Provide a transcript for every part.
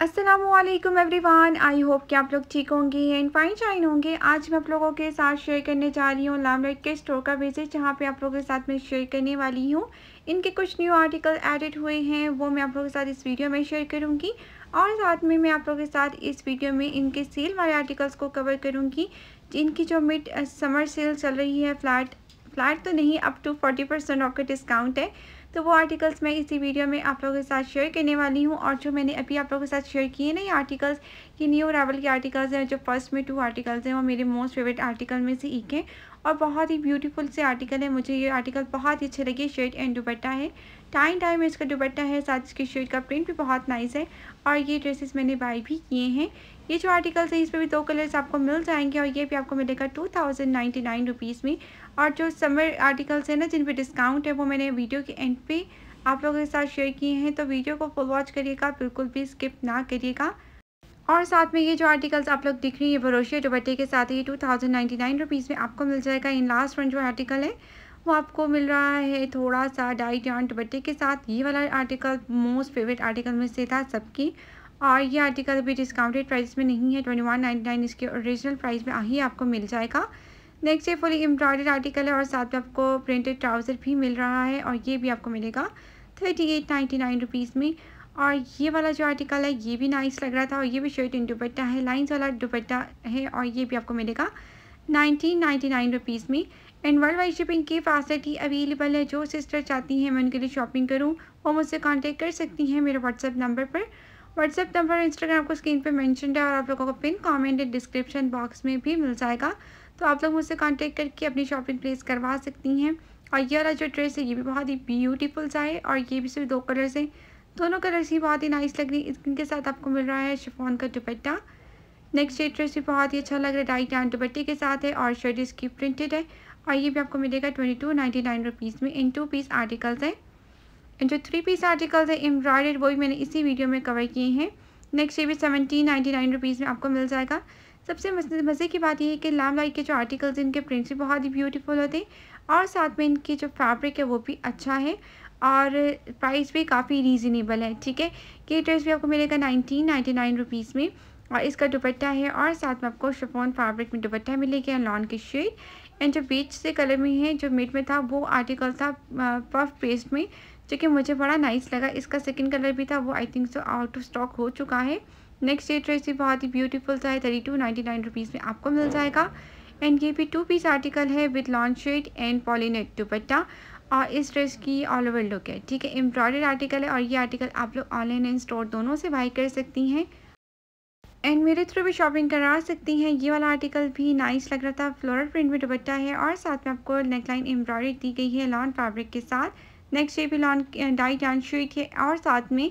Aslam one I hope कि आप लोग ठीक होंगे एंड फाइन शाइन होंगे आज मैं आप लोगों के साथ शेयर करने जा रही हूँ लाम के स्टोर का विजिट जहाँ पे आप लोगों के साथ मैं शेयर करने वाली हूँ इनके कुछ न्यू आर्टिकल एडिट हुए हैं वो मैं आप लोगों के साथ इस वीडियो में शेयर करूँगी और साथ में मैं आप लोगों के साथ इस वीडियो में इनके सेल वाले आर्टिकल्स को कवर करूँगी जिनकी जो मिड समर सेल चल रही है फ्लैट फ्लैट तो नहीं up to forty percent off का डिस्काउंट है तो वो आर्टिकल्स मैं इसी वीडियो में आप लोगों के साथ शेयर करने वाली हूँ और जो मैंने अभी आप लोगों के साथ शेयर किए ना ये आर्टिकल्स ये न्यू अरावल के आर्टिकल्स हैं जो फर्स्ट में टू आर्टिकल्स हैं वो मेरे मोस्ट फेवरेट आर्टिकल में से एक हैं और बहुत ही ब्यूटीफुल से आर्टिकल है मुझे ये आर्टिकल बहुत ही अच्छे लगे शर्ट एंड दुपट्टा है टाइम टाइम में इसका दुपट्टा है साथ इसके शर्ट का प्रिंट भी बहुत नाइस है और ये ड्रेसेस मैंने बाई भी किए हैं ये जो आर्टिकल्स हैं इस पर भी दो कलर्स आपको मिल जाएंगे और ये भी आपको मिलेगा two thousand ninety nine rupees में और जो समर आर्टिकल्स हैं ना जिन पर डिस्काउंट है वो मैंने वीडियो के एंड पे आप लोगों के साथ शेयर किए हैं तो वीडियो को फुल वॉच करिएगा बिल्कुल भी स्किप ना करिएगा और साथ में ये जो आर्टिकल्स आप लोग दिख रही है बरोशिया दुबट्टे के साथ ही two thousand ninety nine rupees में आपको मिल जाएगा इन लास्ट वन जो आर्टिकल है वो आपको मिल रहा है थोड़ा सा डाइट यान दुबट्टे के साथ ये वाला आर्टिकल मोस्ट फेवरेट आर्टिकल में से था सबकी और ये आर्टिकल भी डिस्काउंटेड प्राइस में नहीं है ट्वेंटी वन नाइन्टी नाइन इसके ओरिजिनल प्राइस में ही आपको मिल जाएगा नेक्स्ट ये फुली एम्ब्रॉयडेड आर्टिकल है और साथ में आपको प्रिंटेड ट्राउज़र भी मिल रहा है और ये भी आपको मिलेगा thirty eight ninety nine rupees में और ये वाला जो आर्टिकल है ये भी नाइस लग रहा था और ये भी शर्ट इन दुपट्टा है लाइन्स वाला दुपट्टा है और ये भी आपको मिलेगा नाइनटीन नाइन्टी नाइन रुपीज़ में एंड वर्ल्ड वाइड शिपिंग की फैसिलिटी अवेलेबल है जो सिस्टर चाहती हैं मैं उनके लिए शॉपिंग करूँ वो मुझसे कॉन्टेक्ट कर सकती हैं मेरे व्हाट्सअप नंबर पर व्हाट्सअप नंबर इंस्टाग्राम को स्क्रीन पर मैंशन है और आप लोगों को पिन कॉमेंट डिस्क्रिप्शन बॉक्स में भी मिल जाएगा तो आप लोग मुझसे कॉन्टेक्ट करके अपनी शॉपिंग प्लेस करवा सकती हैं और ये वाला जो ड्रेस है ये भी बहुत ही ब्यूटीफुल सा है और ये भी सिर्फ दो कलर्स हैं दोनों कलर्स ही बहुत ही नाइस लग रही है के साथ आपको मिल रहा है शिफॉन का दुपट्टा नेक्स्ट शेड ड्रेस भी बहुत ही अच्छा लग रहा है डाई टैन दुपट्टे के साथ है और शर्ट इसकी प्रिंटेड है और ये भी आपको मिलेगा twenty two ninety nine rupees में इन टू पीस आर्टिकल्स हैं इन जो थ्री पीस आर्टिकल्स है एम्ब्रॉयडेड वो भी मैंने इसी वीडियो में कवर किए हैं नेक्स्ट ये भी सेवेंटी नाइन्टी नाइन रुपीज़ में आपको मिल जाएगा सबसे मज़े की बात यह है कि लाम लाइट के जो आर्टिकल्स हैं इनके प्रिंट्स भी बहुत ही ब्यूटीफुल होते हैं और साथ में इनकी जो फैब्रिक है वो भी अच्छा है और प्राइस भी काफ़ी रीज़नेबल है ठीक है ये ड्रेस भी आपको मिलेगा नाइनटीन नाइन्टी नाइन रुपीज़ में और इसका दुपट्टा है और साथ में आपको शफोन फैब्रिक में दुपट्टा मिलेगा लॉन् की शेड एंड जो बीच से कलर में है जो मिड में था वो आर्टिकल था पफ पेस्ट में जो कि मुझे बड़ा नाइस लगा इसका सेकेंड कलर भी था वो I think so out of stock हो चुका है नेक्स्ट ये ड्रेस भी बहुत ही ब्यूटीफुल था thirty two ninety nine rupees में आपको मिल जाएगा एंड ये भी टू पीस आर्टिकल है with lawn shirt and polynet dupatta और इस ड्रेस की ऑल ओवर लुक है ठीक है एम्ब्रॉयडर्ड आर्टिकल है और ये आर्टिकल आप लोग ऑनलाइन एंड स्टोर दोनों से बाई कर सकती हैं एंड मेरे थ्रू भी शॉपिंग करा सकती हैं ये वाला आर्टिकल भी नाइस लग रहा था फ्लोरल प्रिंट में दुपट्टा है और साथ में आपको नेकलाइन एम्ब्रॉयडरी दी गई है लॉन फैब्रिक के साथ नेक्स्ट शेप भी लॉन्ग डाइट एंड शीट है और साथ में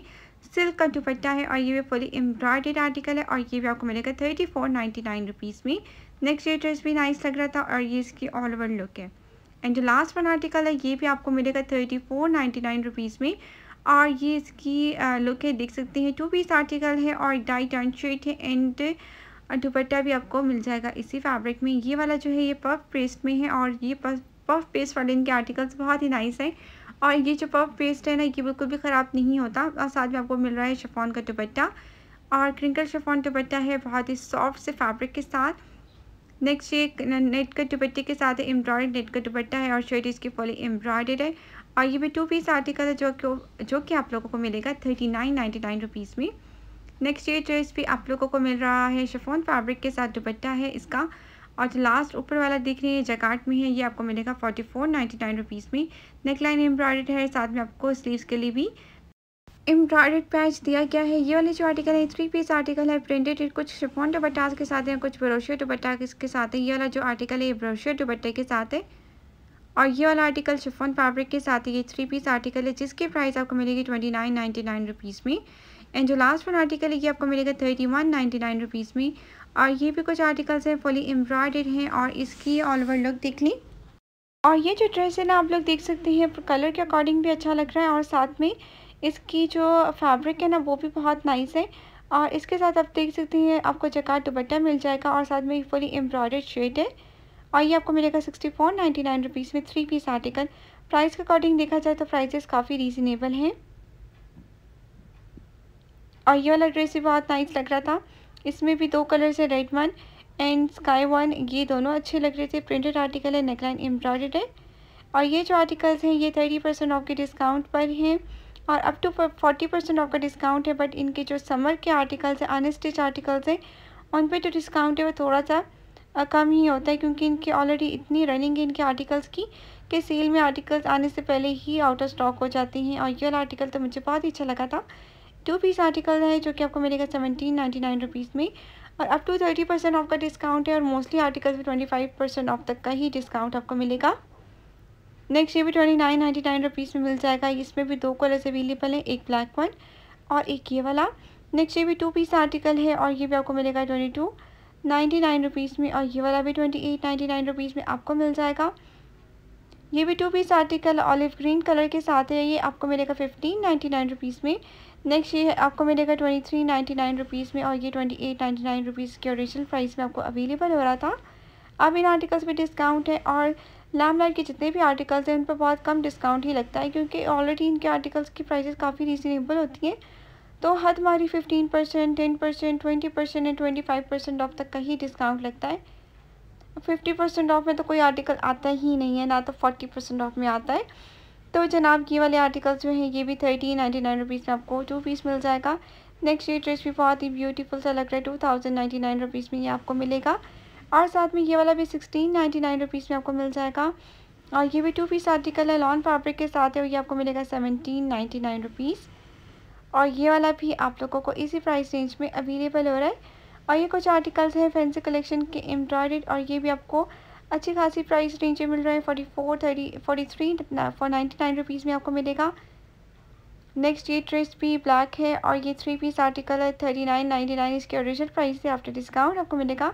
सिल्क का दुपट्टा है और ये भी फुली एम्ब्रॉयडेड आर्टिकल है और ये भी आपको मिलेगा thirty four ninety nine rupees में नेक्स्ट ये ड्रेस भी नाइस लग रहा था और ये इसकी ऑल ओवर लुक है एंड जो लास्ट वन आर्टिकल है ये भी आपको मिलेगा thirty four ninety nine rupees में और ये इसकी लुक है देख सकते हैं टू पीस आर्टिकल है और डाई टर्न शर्ट है एंड दुपट्टा भी आपको मिल जाएगा इसी फैब्रिक में ये वाला जो है ये पफ पेस्ट में है और ये पफ पेस्ट वाले इनके आर्टिकल्स बहुत ही नाइस हैं और ये जो पफ पेस्ट है ना ये बिल्कुल भी ख़राब नहीं होता और साथ में आपको मिल रहा है शफॉन का दुपट्टा और क्रिंकल शफॉन दुपट्टा है बहुत ही सॉफ्ट से फैब्रिक के साथ नेक्स्ट ये नेट का दुपट्टे के साथ एम्ब्रॉयड नेट का दुपट्टा है और शर्ट इसकी फुली एम्ब्रॉयडेड है और ये भी टू पीस आर्टिकल है जो कि जो कि आप लोगों को मिलेगा thirty nine ninety nine rupees में नेक्स्ट ये ड्रेस भी आप लोगों को मिल रहा है शेफोन फैब्रिक के साथ दुपट्टा है इसका और जो लास्ट ऊपर वाला देख रहे हैं जैकार्ट में है ये आपको मिलेगा forty four ninety nine rupees में नेकलाइन लाइन एम्ब्रॉयड है साथ में आपको स्लीव के लिए भी एम्ब्रॉयड पैच दिया गया है ये वाले जो आर्टिकल है थ्री पीस आर्टिकल है प्रिंटेड कुछ शिफोन दुपट्टाज के साथ है कुछ ब्रोशियर दुपट्टा के साथ है ये वाला जो आर्टिकल है ये ब्रोशियर दुपट्टे के साथ है और ये वाला आर्टिकल शिफोन फैब्रिक के साथ है ये थ्री पीस आर्टिकल है जिसकी प्राइस आपको मिलेगी twenty nine ninety nine rupees में एंड जो लास्ट वन आर्टिकल है ये आपको मिलेगा thirty one ninety nine rupees में और ये भी कुछ आर्टिकल्स हैं फुली एम्ब्रॉयडेड हैं और इसकी ऑल ओवर लुक देख ली और ये जो ड्रेस है ना आप लोग देख सकते हैं कलर के अकॉर्डिंग भी अच्छा लग रहा है और साथ में इसकी जो फैब्रिक है ना वो भी बहुत नाइस है और इसके साथ आप देख सकते हैं आपको जकात दुपट्टा मिल जाएगा और साथ में फुली एम्ब्रॉयडर्ड शेड है और ये आपको मिलेगा sixty four ninety nine rupees में थ्री पीस आर्टिकल प्राइस के अकॉर्डिंग देखा जाए तो प्राइसेस काफ़ी रीजनेबल हैं और ये वाला ड्रेस भी बहुत नाइस लग रहा था इसमें भी दो कलर्स है red one and sky one ये दोनों अच्छे लग रहे थे प्रिंटेड आर्टिकल है नेकलाइन एम्ब्रॉयड है और ये जो आर्टिकल्स हैं ये थर्टी परसेंट ऑफ के डिस्काउंट पर हैं और अप टू फोर्टी परसेंट आपका डिस्काउंट है बट इनके जो समर के आर्टिकल्स हैं अनस्टिच आर्टिकल्स हैं उन पे जो डिस्काउंट है वो थोड़ा सा कम ही होता है क्योंकि इनकी ऑलरेडी इतनी रनिंग है इनके आर्टिकल्स की कि सेल में आर्टिकल्स आने से पहले ही आउट ऑफ स्टॉक हो जाती हैं और ये वाला आर्टिकल तो मुझे बहुत ही अच्छा लगा था टू पीस आर्टिकल है जो कि आपको मिलेगा सेवेंटीन नाइन्टी नाइन रुपीज़ में और अप टू थर्टी परसेंट आपका डिस्काउंट है और मोस्टली आर्टिकल्स में ट्वेंटी फाइव परसेंट ऑफ तक का ही डिस्काउंट आपको मिलेगा नेक्स्ट ये भी twenty nine ninety nine rupees में मिल जाएगा इसमें भी दो कलर्स अवेलेबल हैं एक ब्लैक वन और एक ये वाला नेक्स्ट ये भी टू पीस आर्टिकल है और ये भी आपको मिलेगा twenty two ninety nine rupees में और ये वाला भी twenty eight ninety nine rupees में आपको मिल जाएगा ये भी two piece article olive green colour के साथ है ये आपको मिलेगा फिफ्टीन नाइन्टी नाइन रुपीज़ में नेक्स्ट ये आपको मिलेगा twenty three ninety nine rupees में और ये twenty eight ninety nine rupees के ओरिजिनल प्राइस में आपको अवेलेबल हो रहा था अब इन आर्टिकल्स पे डिस्काउंट है और लैम लाइट के जितने भी आर्टिकल्स हैं उन पर बहुत कम डिस्काउंट ही लगता है क्योंकि ऑलरेडी इनके आर्टिकल्स की प्राइस काफ़ी रीजनेबल होती हैं तो हद हमारी fifteen percent ten percent twenty percent and twenty five percent off तक का ही डिस्काउंट लगता है फिफ्टी परसेंट ऑफ में तो कोई आर्टिकल आता ही नहीं है ना तो फोर्टी परसेंट ऑफ में आता है तो जनाब ये वाले आर्टिकल्स जो हैं ये भी थर्टी नाइन्टी नाइन रुपीज़ में आपको टू पीस मिल जाएगा नेक्स्ट ये ड्रेस भी बहुत ही ब्यूटीफुल सा लग रहा है two thousand ninety nine rupees में ये आपको मिलेगा और साथ में ये वाला भी सिक्सटीन नाइन्टी नाइन रुपीज़ में आपको मिल जाएगा और ये भी टू पीस आर्टिकल है लॉन फैब्रिक के साथ है और ये आपको मिलेगा सेवनटीन नाइन्टी नाइन रुपीज़ और ये वाला भी आप लोगों को इसी प्राइस रेंज में अवेलेबल हो रहा है और ये कुछ आर्टिकल्स हैं फैंसी कलेक्शन के एम्ब्रॉयड और ये भी आपको अच्छी खासी प्राइस रेंज में मिल रहा है forty four thirty forty three four ninety nine rupees में आपको मिलेगा नेक्स्ट ये ड्रेस भी ब्लैक है और ये थ्री पीस आर्टिकल है थर्टी नाइन नाइन्टी नाइन इसके ओरिजिनल प्राइस है आफ्टर डिस्काउंट आपको मिलेगा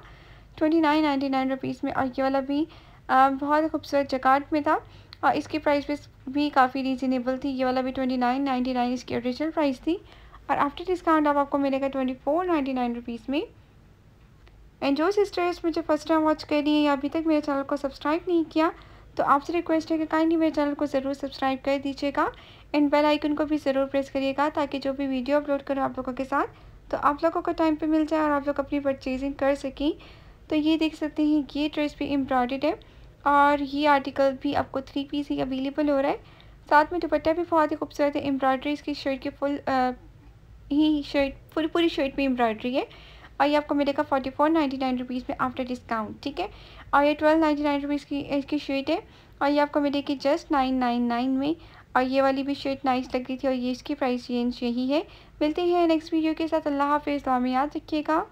twenty nine ninety nine rupees में और ये वाला भी बहुत खूबसूरत जकाट में था और इसकी प्राइस भी काफ़ी रीजनेबल थी ये वाला भी ट्वेंटी नाइन नाइन्टी नाइन इसकी ओरिजिनल प्राइस थी और आफ्टर डिस्काउंट अब आपको मिलेगा twenty four ninety nine rupees में एंड जो सिस्टर्स मुझे फर्स्ट टाइम वॉच कर रही है या अभी तक मेरे चैनल को सब्सक्राइब नहीं किया तो आपसे रिक्वेस्ट है कि काइंडली मेरे चैनल को ज़रूर सब्सक्राइब कर दीजिएगा एंड बेल आइकन को भी ज़रूर प्रेस करिएगा ताकि जो भी वीडियो अपलोड करूँ आप लोगों के साथ तो आप लोगों को टाइम पर मिल जाए और आप लोग अपनी परचेजिंग कर सकें तो ये देख सकते हैं ये ड्रेस भी एम्ब्रॉयड है और ये आर्टिकल भी आपको थ्री पीस ही अवेलेबल हो रहा है साथ में दुपट्टा भी बहुत ही खूबसूरत है एम्ब्रॉयड्री इसकी शर्ट की फुल आ, ही शर्ट पूरी पूरी शर्ट में एम्ब्रॉयड्री है और ये आपको मिलेगा forty four ninety nine rupees में आफ्टर डिस्काउंट ठीक है और ये ट्वेल्व नाइन्टी नाइन रुपीज़ की इसकी शर्ट है और ये आपको मिलेगी जस्ट नाइन नाइन नाइन में और ये वाली भी शर्ट नाइस लग रही थी और ये इसकी प्राइस रेंज यही है मिलते हैं नेक्स्ट वीडियो के साथ अल्लाह हाफिज़ दुआ में याद रखिएगा